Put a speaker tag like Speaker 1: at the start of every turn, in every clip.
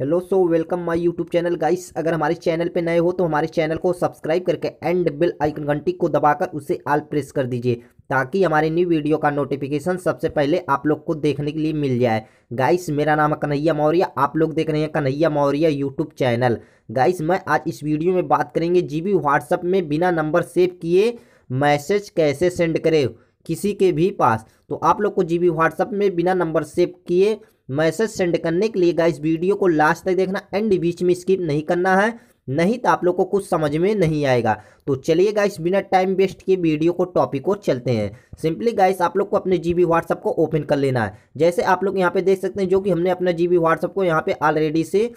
Speaker 1: hello so welcome my YouTube channel guys अगर हमारे channel पे नए हो तो हमारे चैनल को सब्सक्राइब करके एंड बिल आइकन घंटी को दबाकर उसे आल प्रेस कर दीजिए ताकि हमारे न्यू वीडियो का नोटिफिकेशन सबसे पहले आप लोग को देखने के लिए मिल जाए गाइस मेरा नाम है कन्हैया मौर्य आप लोग देख रहे हैं Kanhaiya Maurya YouTube channel guys मैं आज इस वीडियो में बात करेंगे जी बी में बिना नंबर सेव किए मैसेज कैसे सेंड करे किसी के भी पास तो आप लोग को जी बी में बिना नंबर सेव किए मैसेज सेंड करने के लिए गाइस वीडियो को लास्ट तक देखना एंड बीच में स्किप नहीं करना है नहीं तो आप लोग को कुछ समझ में नहीं आएगा तो चलिए गाइस बिना टाइम वेस्ट के वीडियो को टॉपिक को चलते हैं सिंपली गाइस आप लोग को अपने जी बी व्हाट्सअप को ओपन कर लेना है जैसे आप लोग यहाँ पे देख सकते हैं जो कि हमने अपना बी व्हाट्सअप को यहाँ पे ऑलरेडी से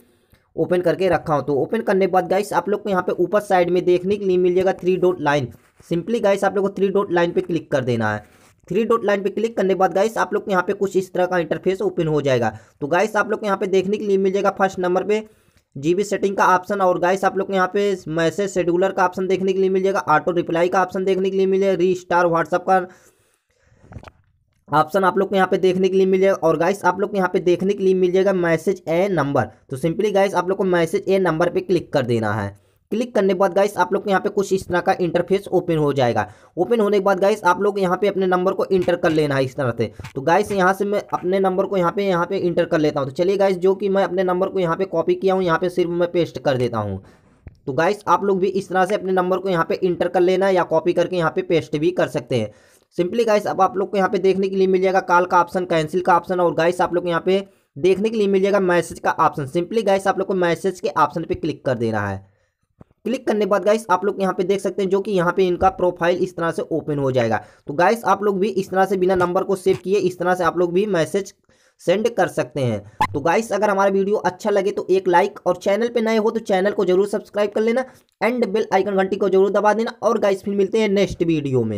Speaker 1: ओपन करके रखा हो तो ओपन करने के बाद गाइस आप लोग को यहाँ पे ऊपर साइड में देखने के लिए मिल जाएगा three dot line simply guys आप लोग को थ्री डॉट लाइन पे क्लिक कर देना है थ्री डॉट लाइन पे क्लिक करने के बाद गाइस आप लोग को यहाँ पे कुछ इस तरह का इंटरफेस ओपन हो जाएगा तो गाइस आप लोग को यहाँ पे देखने के लिए मिल जाएगा फर्स्ट नंबर पे जीबी सेटिंग का ऑप्शन और गाइस आप लोग को यहाँ पे मैसेज शेड्यूलर का ऑप्शन देखने के लिए मिल जाएगा ऑटो रिप्लाई का ऑप्शन देखने के लिए मिल जाएगा री स्टार व्हाट्सअप का ऑप्शन आप लोग को यहाँ पे देखने के लिए मिल जाएगा और गाइस आप लोग को यहाँ पे देखने के लिए मिल जाएगा मैसेज ए नंबर तो सिंपली गाइस आप लोग को मैसेज ए नंबर पे क्लिक कर देना है क्लिक करने के बाद गाइस आप लोग को यहाँ पे कुछ इस तरह का इंटरफेस ओपन हो जाएगा ओपन होने के बाद गाइस आप लोग यहाँ पे अपने नंबर को इंटर कर लेना है इस तरह से तो गाइस यहाँ से मैं अपने नंबर को यहाँ पे यहाँ पे इंटर कर लेता हूँ तो चलिए गाइस जो कि मैं अपने नंबर को यहाँ पे कॉपी किया हूँ यहाँ पे सिर्फ मैं पेस्ट कर देता हूँ तो गाइस आप लोग भी इस तरह से अपने नंबर को यहाँ पे इंटर कर लेना या कॉपी करके यहाँ पे पेस्ट भी कर सकते हैं सिंपली गाइस अब आप लोग को यहाँ पे देखने के लिए मिल जाएगा कॉल का ऑप्शन कैंसिल का ऑप्शन और गाइस आप लोग यहाँ पे देखने के लिए मिल जाएगा मैसेज का ऑप्शन सिंपली गाइस आप लोग को मैसेज के ऑप्शन पे क्लिक कर देना है क्लिक करने के बाद गाइस आप लोग यहाँ पे देख सकते हैं जो कि यहाँ पे इनका प्रोफाइल इस तरह से ओपन हो जाएगा तो गाइस आप लोग भी इस तरह से बिना नंबर को सेव किए इस तरह से आप लोग भी मैसेज सेंड कर सकते हैं तो गाइस अगर हमारा वीडियो अच्छा लगे तो एक लाइक और चैनल पे नए हो तो चैनल को जरूर सब्सक्राइब कर लेना एंड बेल आइकन घंटी को जरूर दबा देना और गाइस फिर मिलते हैं नेक्स्ट वीडियो में